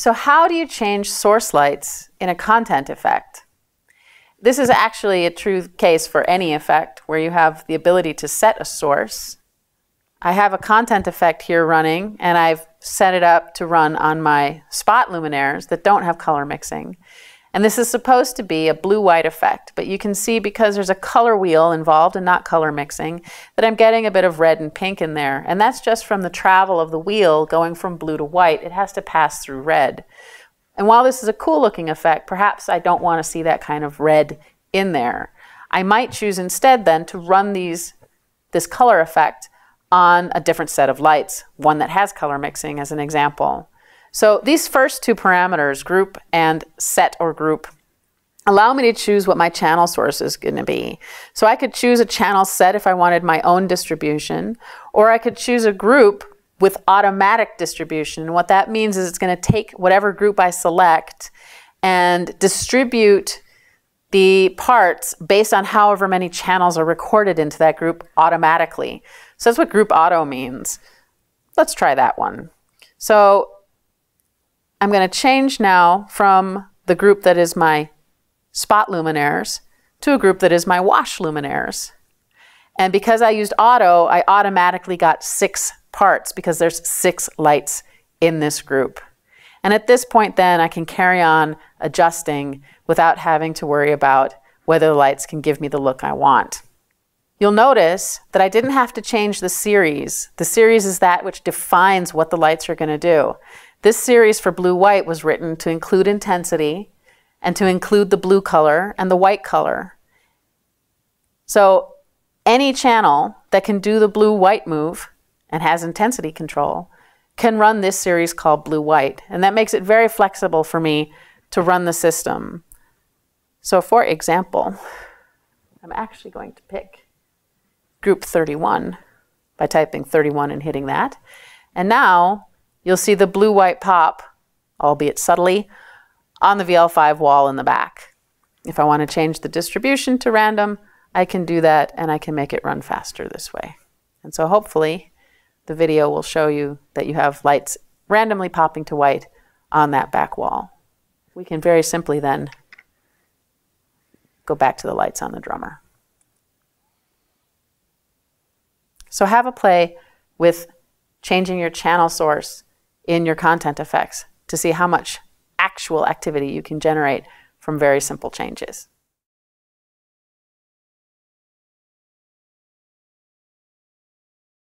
So how do you change source lights in a content effect? This is actually a true case for any effect where you have the ability to set a source. I have a content effect here running and I've set it up to run on my spot luminaires that don't have color mixing. And this is supposed to be a blue-white effect, but you can see because there's a color wheel involved and not color mixing that I'm getting a bit of red and pink in there. And that's just from the travel of the wheel going from blue to white. It has to pass through red. And while this is a cool looking effect, perhaps I don't want to see that kind of red in there. I might choose instead then to run these, this color effect on a different set of lights, one that has color mixing as an example. So these first two parameters, group and set or group, allow me to choose what my channel source is going to be. So I could choose a channel set if I wanted my own distribution, or I could choose a group with automatic distribution. And what that means is it's going to take whatever group I select and distribute the parts based on however many channels are recorded into that group automatically. So that's what group auto means. Let's try that one. So I'm going to change now from the group that is my spot luminaires to a group that is my wash luminaires. And because I used auto, I automatically got six parts because there's six lights in this group. And at this point then I can carry on adjusting without having to worry about whether the lights can give me the look I want. You'll notice that I didn't have to change the series. The series is that which defines what the lights are going to do. This series for blue-white was written to include intensity and to include the blue color and the white color. So any channel that can do the blue-white move and has intensity control can run this series called blue-white. And that makes it very flexible for me to run the system. So for example, I'm actually going to pick group 31 by typing 31 and hitting that. And now you'll see the blue-white pop, albeit subtly, on the VL5 wall in the back. If I want to change the distribution to random, I can do that and I can make it run faster this way. And so hopefully the video will show you that you have lights randomly popping to white on that back wall. We can very simply then go back to the lights on the drummer. So have a play with changing your channel source in your content effects to see how much actual activity you can generate from very simple changes.